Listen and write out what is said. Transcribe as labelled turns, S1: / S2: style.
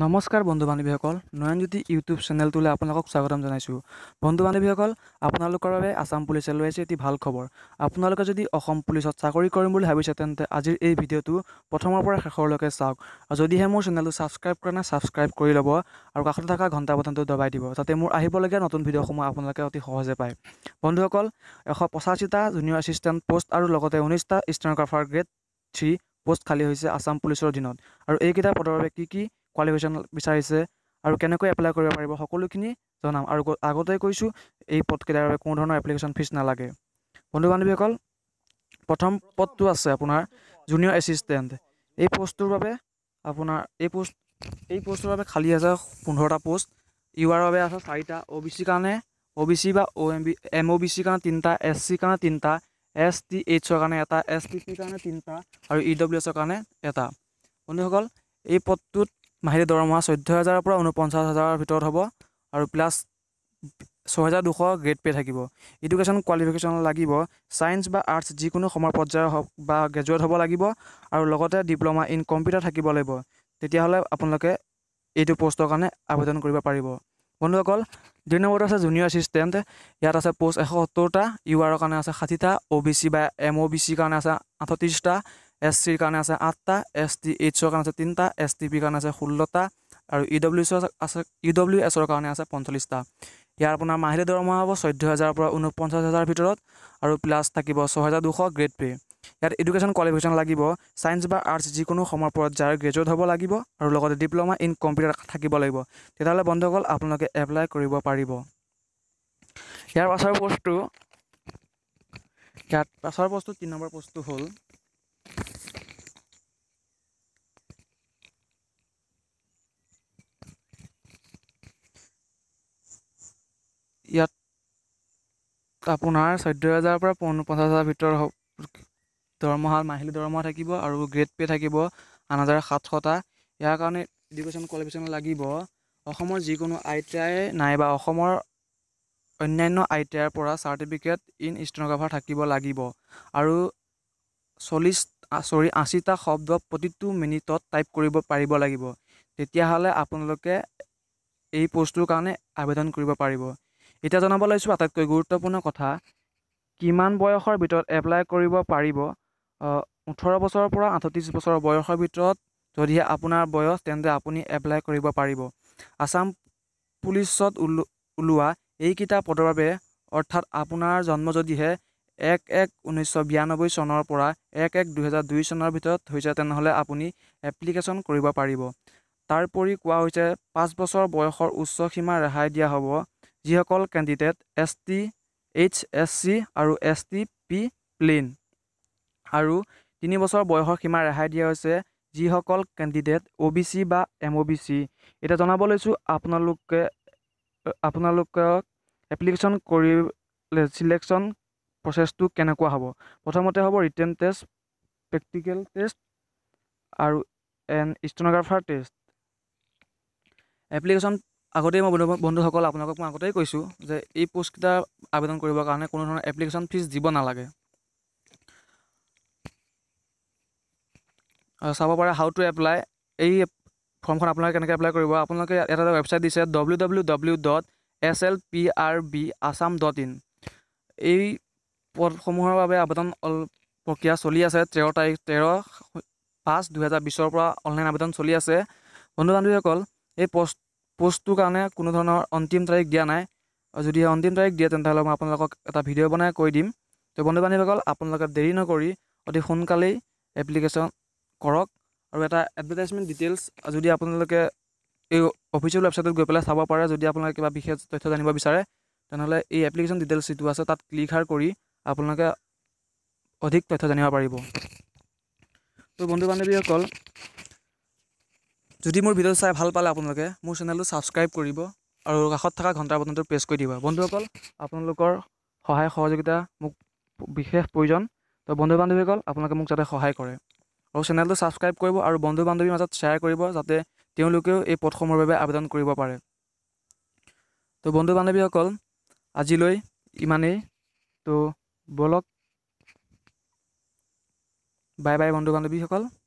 S1: নমস্কাৰ বন্ধু বান্ধৱীসকল নয়নজ্যোতি ইউটিউব চেনেলটোলৈ আপোনালোকক স্বাগতম জনাইছোঁ বন্ধু বান্ধৱীসকল আপোনালোকৰ বাবে আছাম পুলিচে লৈ আছে এটি ভাল খবৰ আপোনালোকে যদি অসম পুলিচত চাকৰি কৰিম বুলি ভাবিছে তেন্তে আজিৰ এই ভিডিঅ'টো প্ৰথমৰ পৰা শেষৰলৈকে চাওক আৰু যদিহে মোৰ চেনেলটো ছাবস্ক্ৰাইব কৰা নাই ছাবস্ক্ৰাইব কৰি ল'ব আৰু কাষতে থকা ঘণ্টা বটনটো দবাই দিব যাতে মোৰ আহিবলগীয়া নতুন ভিডিঅ'সমূহ আপোনালোকে অতি সহজে পায় বন্ধুসকল এশ পঁচাশীটা জুনিয়ৰ এছিষ্টেণ্ট প'ষ্ট আৰু লগতে ঊনৈছটা ষ্টেনগ্ৰাফাৰ গ্ৰেড থ্ৰী পোষ্ট খালী হৈছে আছাম পুলিচৰ দিনত আৰু এইকেইটা পদৰ বাবে কি কি কোৱালিফিকেশ্যন বিচাৰিছে আৰু কেনেকৈ এপ্লাই কৰিব পাৰিব সকলোখিনি জনাম আৰু আগতে কৈছোঁ এই পদকেইটাৰ বাবে কোনো ধৰণৰ এপ্লিকেশ্যন ফিজ নালাগে বন্ধু বান্ধৱীসকল প্ৰথম পদটো আছে আপোনাৰ জুনিয়ৰ এছিষ্টেণ্ট এই পষ্টটোৰ বাবে আপোনাৰ এই পষ্ট এই পষ্টটোৰ বাবে খালী আছে পোন্ধৰটা পষ্ট ইউ আৰৰ বাবে আছে চাৰিটা অ' বি চিৰ কাৰণে অ' বি চি বা O' M B M O' B চিৰ কাৰণে তিনিটা এছ চিৰ কাৰণে তিনিটা এছ টি এইচৰ কাৰণে এটা এছ টি চিৰ কাৰণে তিনিটা আৰু ই ডব্লিউ এছৰ কাৰণে এটা বন্ধুসকল এই পদটোত মাহিলী দৰমহা চৈধ্য হাজাৰৰ পৰা ঊনপঞ্চাছ হাজাৰৰ ভিতৰত হ'ব আৰু প্লাছ ছহেজাৰ দুশ গ্ৰেড পে' থাকিব এডুকেশ্যন কোৱালিফিকেশ্যন লাগিব ছায়েন্স বা আৰ্টছ যিকোনো সময় পৰ্যায়ৰ হওক বা গ্ৰেজুৱেট হ'ব লাগিব আৰু লগতে ডিপ্ল'মা ইন কম্পিউটাৰ থাকিব লাগিব তেতিয়াহ'লে আপোনালোকে এইটো প'ষ্টৰ কাৰণে আবেদন কৰিব পাৰিব বন্ধুসকল দুই নম্বৰটো আছে জুনিয়ৰ এছিষ্টেণ্ট ইয়াত আছে প'ষ্ট এশ সত্তৰটা ইউ আৰৰ কাৰণে আছে ষাঠিটা অ' বি চি বা এম অ' বি চিৰ কাৰণে আছে আঠত্ৰিছটা এছ চিৰ কাৰণে আছে আঠটা এছ টি এইচৰ কাৰণে আছে তিনিটা এছ টি পিৰ কাৰণে আছে ষোল্লটা আৰু ই ডব্লিউ এছৰ আছে ই ডব্লিউ এছৰ কাৰণে আছে পঞ্চল্লিছটা ইয়াৰ আপোনাৰ মাহিলী দৰমহা হ'ব চৈধ্য হেজাৰৰ পৰা ঊনপঞ্চাছ হেজাৰৰ ভিতৰত আৰু প্লাছ থাকিব ছহেজাৰ দুশ গ্ৰেড পে' ইয়াত এডুকেশ্যন কোৱালিফিকেশ্যন লাগিব ছায়েন্স বা আৰ্টছ যিকোনো সময়ৰ পৰা যাৰ গ্ৰেজুৱেট হ'ব লাগিব আৰু লগতে ডিপ্ল'মা ইন কম্পিউটাৰ থাকিব লাগিব তেতিয়াহ'লে বন্ধুসকল আপোনালোকে এপ্লাই কৰিব পাৰিব ইয়াৰ পাছৰ বস্তু ইয়াত পাছৰ বস্তু তিনি নম্বৰ বস্তু হ'ল ইয়াত আপোনাৰ চৈধ্য হাজাৰৰ পৰা পঞ্চাছ হাজাৰ ভিতৰত দৰমহা মাহিলী দৰমহা থাকিব আৰু গ্ৰেড পে' থাকিব আঠ হাজাৰ সাতশটা ইয়াৰ কাৰণে এডুকেশ্যন কোৱালিফিকেশ্যন লাগিব অসমৰ যিকোনো আই টি আই নাইবা অসমৰ অন্যান্য আই টি আইৰ পৰা চাৰ্টিফিকেট ইন ষ্টেনগ্ৰাফাৰ থাকিব লাগিব আৰু চল্লিছ চৰি আশীটা শব্দ প্ৰতিটো মিনিটত টাইপ কৰিব পাৰিব লাগিব তেতিয়াহ'লে আপোনালোকে এই প'ষ্টটোৰ কাৰণে আবেদন কৰিব পাৰিব এতিয়া জনাব লৈছোঁ আটাইতকৈ গুৰুত্বপূৰ্ণ কথা কিমান বয়সৰ ভিতৰত এপ্লাই কৰিব পাৰিব ওঠৰ বছৰৰ পৰা আঠত্ৰিছ বছৰৰ বয়সৰ ভিতৰত যদিহে আপোনাৰ বয়স তেন্তে আপুনি এপ্লাই কৰিব পাৰিব আসাম পুলিচত ওলো ওলোৱা এইকেইটা পদৰ বাবে অৰ্থাৎ আপোনাৰ জন্ম যদিহে এক এক ঊনৈছশ বিৰান্নব্বৈ চনৰ পৰা এক এক দুহেজাৰ দুই চনৰ ভিতৰত হৈছে তেনেহ'লে আপুনি এপ্লিকেশ্যন কৰিব পাৰিব তাৰোপৰি কোৱা হৈছে পাঁচ বছৰ বয়সৰ উচ্চ সীমা ৰেহাই দিয়া হ'ব যিসকল candidate S T H S C আৰু এছ টি পি প্লেইন আৰু তিনি বছৰ বয়সৰ সীমা ৰেহাই দিয়া হৈছে যিসকল কেণ্ডিডেট অ' বি চি বা এম অ' বি চি এতিয়া জনাব লৈছোঁ আপোনালোকে আপোনালোকক এপ্লিকেশ্যন কৰিলে ছিলেকশ্যন প্ৰচেছটো কেনেকুৱা হ'ব প্ৰথমতে হ'ব ৰিটেন টেষ্ট প্ৰেক্টিকেল টেষ্ট আৰু এন ষ্টেনগ্ৰাফাৰ টেষ্ট এপ্লিকেশ্যন আগতেই মই বন্ধুসকল আপোনালোকক মই আগতেই কৈছোঁ যে এই পোষ্টকেইটা আবেদন কৰিবৰ কাৰণে কোনো ধৰণৰ এপ্লিকেশ্যন ফিজ দিব নালাগে চাব পাৰে হাউ টু এপ্লাই এই ফৰ্মখন আপোনালোকে কেনেকৈ এপ্লাই কৰিব আপোনালোকে এটা এটা ৱেবছাইট দিছে W W W dot S L P R B Assam dot in এই পদসমূহৰ বাবে আবেদন প্ৰক্ৰিয়া চলি আছে তেৰ তাৰিখ তেৰ পাঁচ দুহেজাৰ বিছৰ পৰা অনলাইন আবেদন চলি আছে বন্ধু বান্ধৱীসকল এই পষ্ট পোষ্টটোৰ কাৰণে কোনো ধৰণৰ অন্তিম তাৰিখ দিয়া নাই যদি অন্তিম তাৰিখ দিয়ে তেন্তেহ'লে মই আপোনালোকক এটা ভিডিঅ' বনাই কৈ দিম তো বন্ধু বান্ধৱীসকল আপোনালোকে দেৰি নকৰি অতি সোনকালেই এপ্লিকেশ্যন কৰক আৰু এটা এডভাৰটাইজমেণ্ট ডিটেইলছ যদি আপোনালোকে এই অফিচিয়েল ৱেবছাইটত গৈ পেলাই চাব পাৰে যদি আপোনালোকে কিবা বিশেষ তথ্য জানিব বিচাৰে তেনেহ'লে এই এপ্লিকেশ্যন ডিটেইলছ যিটো আছে তাত ক্লিক হাৰ কৰি আপোনালোকে অধিক তথ্য জানিব পাৰিব তো বন্ধু বান্ধৱীসকল যদি মোৰ ভিডিঅ' চাই ভাল পালে আপোনালোকে মোৰ চেনেলটো ছাবস্ক্ৰাইব কৰিব আৰু কাষত থকা ঘণ্টা বটনটো প্ৰেছ কৰি দিব বন্ধুসকল আপোনালোকৰ সহায় সহযোগিতা মোক বিশেষ প্ৰয়োজন তো বন্ধু বান্ধৱীসকল আপোনালোকে মোক যাতে সহায় কৰে আৰু চেনেলটো ছাবস্ক্ৰাইব কৰিব আৰু বন্ধু বান্ধৱীৰ মাজত শ্বেয়াৰ কৰিব যাতে তেওঁলোকেও এই পথসমূহৰ বাবে আবেদন কৰিব পাৰে তো বন্ধু বান্ধৱীসকল আজিলৈ ইমানেই তো বলক বাই বাই বন্ধু বান্ধৱীসকল